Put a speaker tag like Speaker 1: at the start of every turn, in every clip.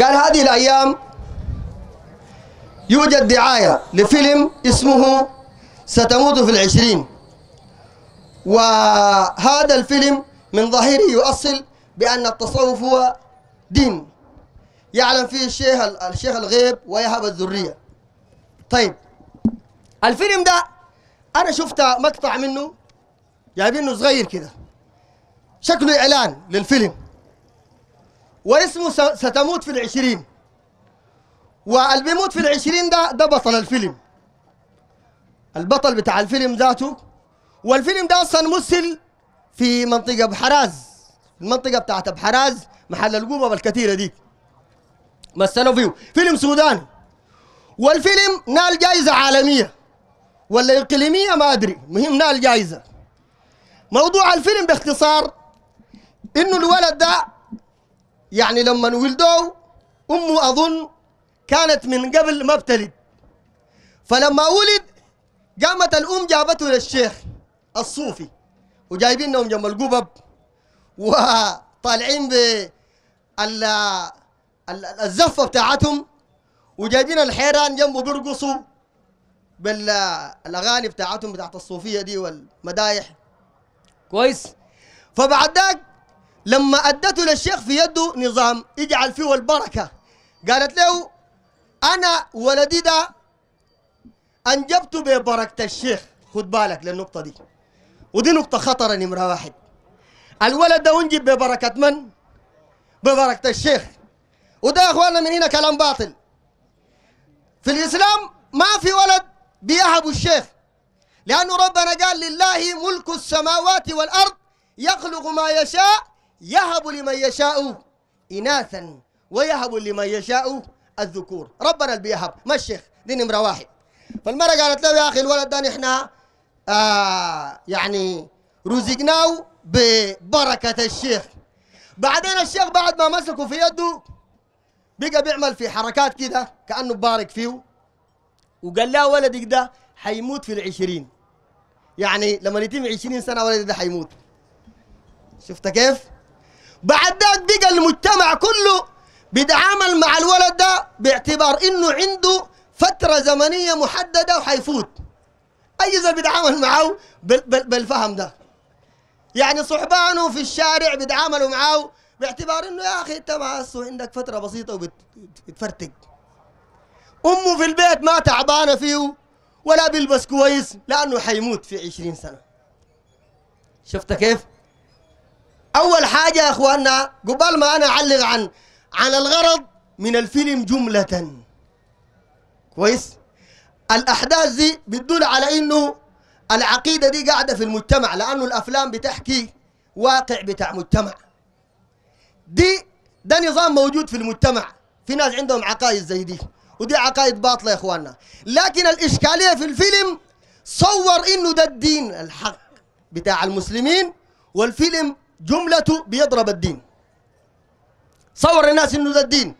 Speaker 1: قال هذه الأيام يوجد دعاية لفيلم اسمه ستموت في العشرين وهذا الفيلم من ظاهره يؤصل بأن التصوف هو دين يعلم فيه الشيخ الشيخ الغيب ويهب الذرية طيب الفيلم ده أنا شفت مقطع منه جايبينه يعني صغير كده شكله إعلان للفيلم واسمه ستموت في العشرين واللي بيموت في العشرين ده ده بطل الفيلم البطل بتاع الفيلم ذاته والفيلم ده اصلا مثل في منطقه بحراز المنطقه بتاعت بحراز محل القبب الكثيره دي مثلوا فيه فيلم سوداني والفيلم نال جائزه عالميه ولا اقليميه ما ادري مهم نال جائزه موضوع الفيلم باختصار انه الولد ده يعني لما ولدوا أمه أظن كانت من قبل ما ابتلد فلما ولد قامت الأم جابته للشيخ الصوفي وجايبينهم جنب القبب وطالعين ب الزفة بتاعتهم وجايبين الحيران جنبه بيرقصوا بالاغاني بتاعتهم بتاعت الصوفيه دي والمدايح كويس فبعد ذاك لما أدته للشيخ في يده نظام اجعل فيه البركة قالت له أنا ولدي ده أنجبته ببركة الشيخ خد بالك للنقطة دي ودي نقطة خطرة نمرة واحد الولد ده أنجب ببركة من؟ ببركة الشيخ وده يا اخواننا من هنا كلام باطل في الإسلام ما في ولد بيهب الشيخ لانه ربنا قال لله ملك السماوات والأرض يخلق ما يشاء يهب لمن يشاء إناثا ويهب لمن يشاء الذكور ربنا اللي بيهب ما الشيخ دي نمرة واحد فالمرة قالت له يا أخي الولد ده نحن آه يعني رزقناه ببركة الشيخ بعدين الشيخ بعد ما مسكه في يده بقى بيعمل في حركات كده كأنه بارك فيه وقال له ولدك ده حيموت في العشرين يعني لما يتم عشرين سنة ولدك ده حيموت شفت كيف؟ بعد ذلك بقى المجتمع كله بيتعامل مع الولد ده باعتبار انه عنده فتره زمنيه محدده وحيفوت اي زلمه بيتعامل معه بالفهم ده يعني صحبانه في الشارع بيتعاملوا معه باعتبار انه يا اخي انت عندك فتره بسيطه وبتفرتك امه في البيت ما تعبانه فيه ولا بيلبس كويس لانه حيموت في 20 سنه شفت كيف؟ أول حاجة يا أخواننا قبل ما أنا أعلق عن عن الغرض من الفيلم جملة كويس الأحداث دي بتدل على إنه العقيدة دي قاعدة في المجتمع لأنه الأفلام بتحكي واقع بتاع مجتمع دي ده نظام موجود في المجتمع في ناس عندهم عقائد زي دي ودي عقائد باطلة يا إخواننا لكن الإشكالية في الفيلم صور إنه ده الدين الحق بتاع المسلمين والفيلم جملة بيضرب الدين صور الناس انه ده الدين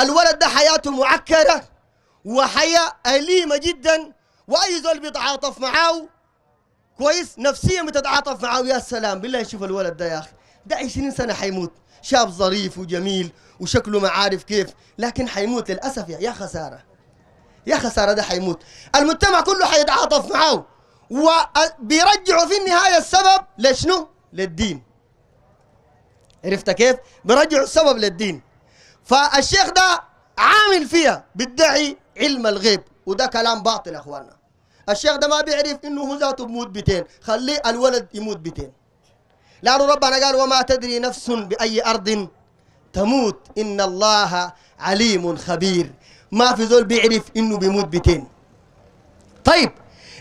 Speaker 1: الولد ده حياته معكرة وحياة أليمة جدا وأي زول بيتعاطف معاه كويس نفسيا بتتعاطف معاه يا سلام بالله شوف الولد ده يا أخي ده 20 سنة حيموت شاب ظريف وجميل وشكله ما عارف كيف لكن حيموت للأسف يا خسارة يا خسارة ده حيموت المجتمع كله حيتعاطف معاه وبيرجعوا في النهاية السبب لشنو؟ للدين عرفت كيف؟ برجع السبب للدين فالشيخ ده عامل فيها بيدعي علم الغيب وده كلام باطل يا اخواننا الشيخ ده ما بيعرف انه هو ذاته بموت بيتين خليه الولد يموت بيتين لأنه ربنا قال وما تدري نفس بأي أرض تموت إن الله عليم خبير ما في ذول بيعرف إنه بيموت بيتين طيب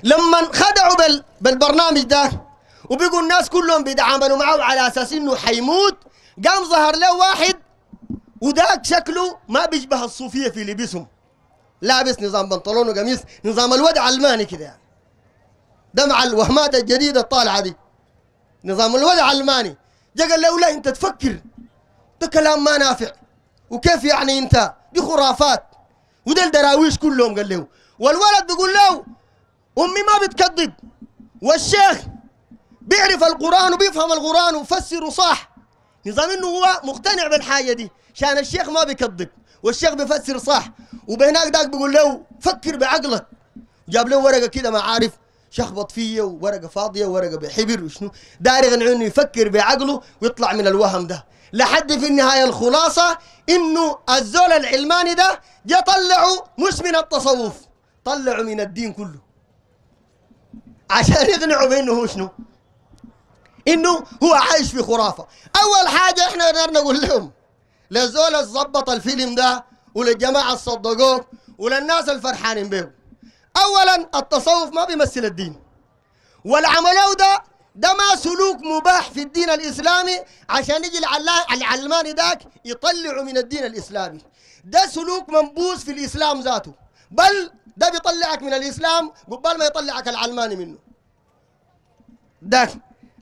Speaker 1: لما خدعوا بال بالبرنامج ده وبقوا الناس كلهم بيتعاملوا معه على اساس انه حيموت قام ظهر له واحد وداك شكله ما بيشبه الصوفيه في لبسهم لابس نظام بنطلون وقميص نظام الودع الماني كده يعني ده مع الوهمات الجديده الطالعه دي نظام الودع الماني جا قال له لا انت تفكر ده كلام ما نافع وكيف يعني انت دي خرافات وده الدراويش كلهم قال له والولد بيقول له امي ما بتكذب والشيخ بيعرف القرآن وبيفهم القرآن وفسره صح نظام انه هو مقتنع بالحاجة دي عشان الشيخ ما بيكذب والشيخ بيفسر صح وبهناك داك بيقول له فكر بعقلك جاب له ورقة كده ما عارف شخبط فيا وورقة فاضية وورقة بحبر وشنو داري انه يفكر بعقله ويطلع من الوهم ده لحد في النهاية الخلاصة انه الزول العلماني ده جا طلعوا مش من التصوف طلعوا من الدين كله عشان يقنعوا بانه هو شنو انه هو عايش في خرافه اول حاجه احنا نقدر نقول لهم لزول ظبط الفيلم ده وللجماعه اللي صدقوه وللناس الفرحانين به اولا التصوف ما بيمثل الدين والعملو ده ده ما سلوك مباح في الدين الاسلامي عشان يجي العلماني ذاك يطلعه من الدين الاسلامي ده سلوك منبوذ في الاسلام ذاته بل ده بيطلعك من الاسلام قبل ما يطلعك العلماني منه ده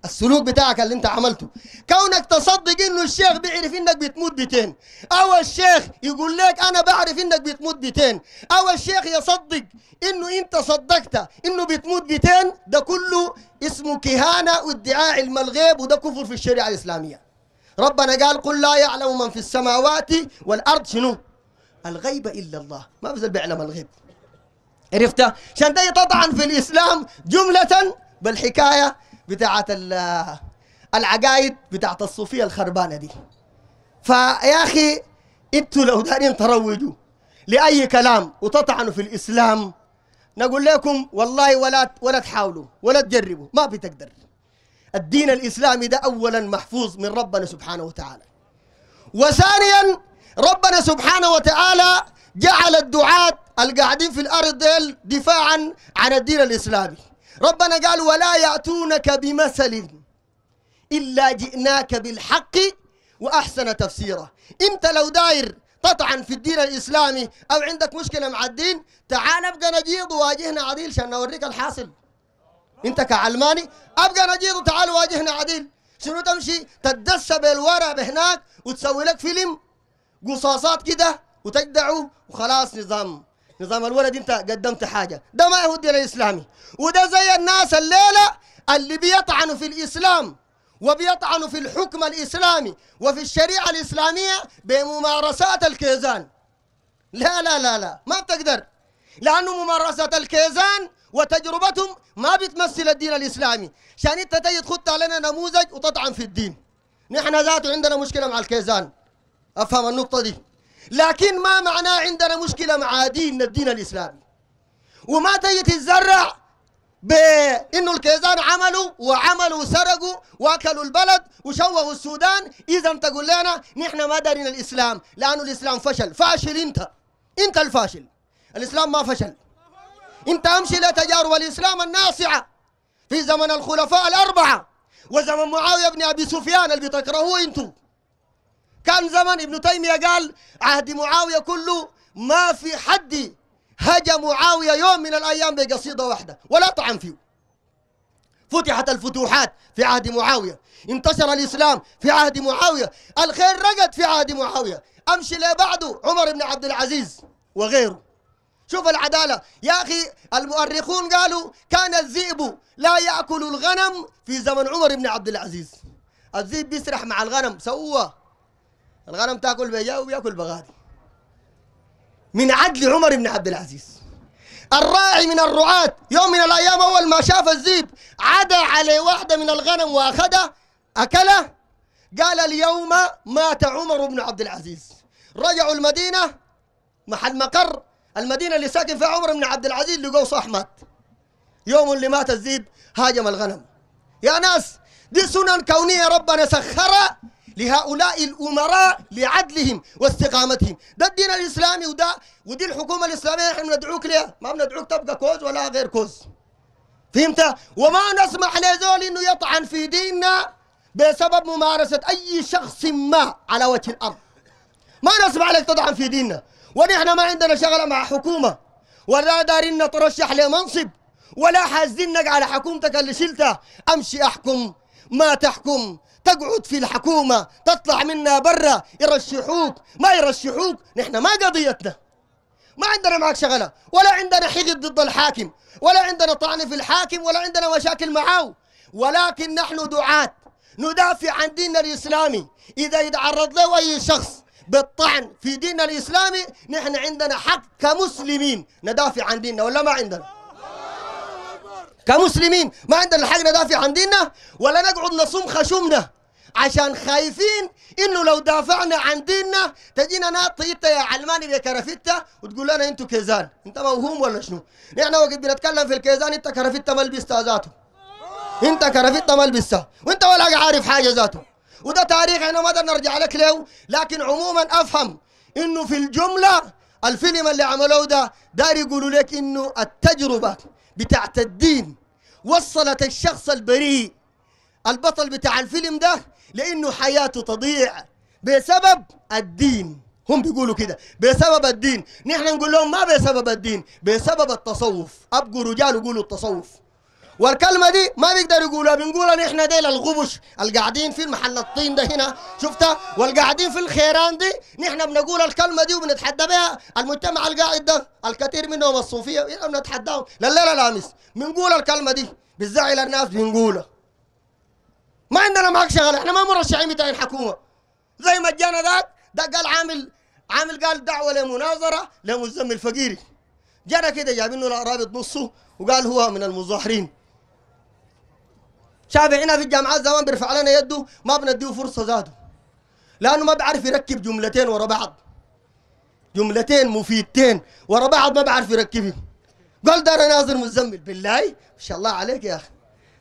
Speaker 1: السلوك بتاعك اللي انت عملته كونك تصدق انه الشيخ بيعرف انك بتموت بتين او الشيخ يقول لك انا بعرف انك بتموت بتين او الشيخ يصدق انه انت صدقت انه بتموت بتين ده كله اسمه كهانة وادعاء علم الغيب وده كفر في الشريعة الإسلامية ربنا قال قل لا يعلم من في السماوات والأرض شنو الغيب إلا الله ما بزل بيعلم الغيب عرفتها عشان ده تطعن في الإسلام جملة بالحكاية بتاعت العقايد بتاعت الصوفية الخربانة دي فيا أخي انتوا لو دارين تروجوا لأي كلام وتطعنوا في الإسلام نقول لكم والله ولا ولا تحاولوا ولا تجربوا ما بتقدر الدين الإسلامي ده أولا محفوظ من ربنا سبحانه وتعالى وثانيا ربنا سبحانه وتعالى جعل الدعاة القاعدين في الأرض دفاعا عن الدين الإسلامي ربنا قال ولا يأتونك بمثل إلا جئناك بالحق وأحسن تفسيره أنت لو داير تطعن في الدين الإسلامي أو عندك مشكلة مع الدين تعال أبقى نجيض وواجهنا عديل عشان نوريك الحاصل أنت كعلماني أبقى نجيض وتعال واجهنا عديل شنو تمشي تدس بالورق هناك وتسوي لك فيلم قصاصات كده وتجدعه وخلاص نظام نظام الولد انت قدمت حاجة ده ما هو الدين الاسلامي وده زي الناس الليلة اللي بيطعنوا في الإسلام وبيطعنوا في الحكم الإسلامي وفي الشريعة الإسلامية بممارسات الكيزان لا لا لا لا ما بتقدر لأنه ممارسات الكيزان وتجربتهم ما بتمثل الدين الإسلامي عشان انت تجي تخط علينا نموذج وتطعن في الدين نحن ذاته عندنا مشكلة مع الكيزان أفهم النقطة دي لكن ما معناه عندنا مشكلة مع ديننا الدين الإسلامي وما تيجي تتزرع بانه الكيزان عملوا وعملوا سرقوا واكلوا البلد وشوهوا السودان اذا تقول لنا نحن ما دارين الاسلام لانه الاسلام فشل فاشل انت انت الفاشل الاسلام ما فشل انت امشي لتجارب الاسلام الناصعه في زمن الخلفاء الاربعه وزمن معاويه بن ابي سفيان اللي بتكرهوه انتم كان زمن ابن تيمية قال عهد معاوية كله ما في حد هجى معاوية يوم من الأيام بقصيدة واحدة ولا طعن فيه فتحت الفتوحات في عهد معاوية انتشر الإسلام في عهد معاوية الخير رقد في عهد معاوية أمشي لبعده عمر بن عبد العزيز وغيره شوف العدالة يا أخي المؤرخون قالوا كان الذئب لا يأكل الغنم في زمن عمر بن عبد العزيز الذئب بيسرح مع الغنم سووه الغنم تاكل بجا وبياكل بغادي من عدل عمر بن عبد العزيز الراعي من الرعاة يوم من الأيام أول ما شاف الذيب عدا عليه واحدة من الغنم وأخذها أكله قال اليوم مات عمر بن عبد العزيز رجعوا المدينة محل مقر المدينة اللي ساكن فيها عمر بن عبد العزيز لقوا صح مات يوم اللي مات الذيب هاجم الغنم يا ناس دي سنن كونية ربنا سخرها لهؤلاء الأمراء لعدلهم واستقامتهم ده الدين الإسلامي وده ودي الحكومة الإسلامية نحن بندعوك ليها ما بندعوك تبقى كوز ولا غير كوز فهمت وما نسمح لزول إنه يطعن في ديننا بسبب ممارسة أي شخص ما على وجه الأرض ما نسمح لك تطعن في ديننا ونحن ما عندنا شغلة مع حكومة ولا دارين نترشح لمنصب ولا حازنك على حكومتك اللي شلتها أمشي أحكم ما تحكم تقعد في الحكومة تطلع منا برا يرشحوك ما يرشحوك نحن ما قضيتنا ما عندنا معك شغلة ولا عندنا حقد ضد الحاكم ولا عندنا طعن في الحاكم ولا عندنا مشاكل معه ولكن نحن دعاة ندافع عن ديننا الإسلامي إذا يتعرض له أي شخص بالطعن في ديننا الإسلامي نحن عندنا حق كمسلمين ندافع عن ديننا ولا ما عندنا كمسلمين ما عندنا الحق ندافع عن ديننا ولا نقعد نصوم خشومنا عشان خايفين انه لو دافعنا عن ديننا تجينا ناطيته يا علماني يا كرفتا وتقول لنا انتوا كيزان انت موهوم ولا شنو؟ نحن وقت بنتكلم في الكيزان انت ما لبستها ذاته انت ما لبستها وانت ولا عارف حاجة ذاته وده تاريخ احنا ما نرجع لك له لكن عموما افهم انه في الجملة الفيلم اللي عملوه ده داري يقولوا لك انه التجربة بتاعت الدين وصلت الشخص البريء البطل بتاع الفيلم ده لانه حياته تضيع بسبب الدين هم بيقولوا كده بسبب الدين نحن نقول لهم ما بسبب الدين بسبب التصوف ابقوا رجال يقولوا التصوف والكلمه دي ما بيقدر يقولها بنقولها نحن ديل الغبش القاعدين في محل الطين ده هنا شفتها والقاعدين في الخيران دي نحن بنقول الكلمه دي وبنتحدى بها المجتمع القاعد ده الكثير منهم الصوفيه بنتحداهم لليله لامس بنقول الكلمه دي بتزعل الناس بنقولها ما عندنا معك شغله احنا ما مرشحين بتاع الحكومه زي ما جانا ذاك ده قال عامل عامل قال دعوه لمناظره لمزم الفقيري جانا كده جايبين له رابط نصه وقال هو من المظاهرين شافعي هنا في الجامعات زمان بيرفع لنا يده ما بنديه فرصه زاده لانه ما بيعرف يركب جملتين ورا بعض جملتين مفيدتين ورا بعض ما بيعرف يركبهم قال دار ناظر مزمل بالله ما شاء الله عليك يا اخي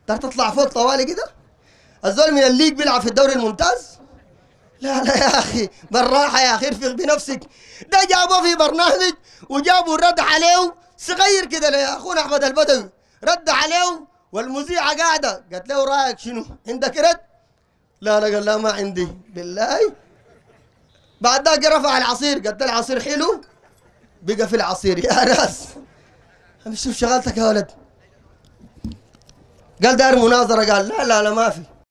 Speaker 1: ترى تطلع فوق طوالي كده الزول من الليج بيلعب في الدوري الممتاز لا لا يا اخي بالراحه يا اخي ارفق بنفسك ده جابوه في برنامج وجابوا رد عليه صغير كده يا اخونا احمد البدوي رد عليه والمذيعة قاعدة قالت له رأيك شنو عندك رد لا لا قال لا ما عندي بالله بعد ذاك رفع العصير قالت له العصير حلو بقى في العصير يا ناس شوف شغلتك يا ولد قال داير مناظرة قال لا لا لا ما في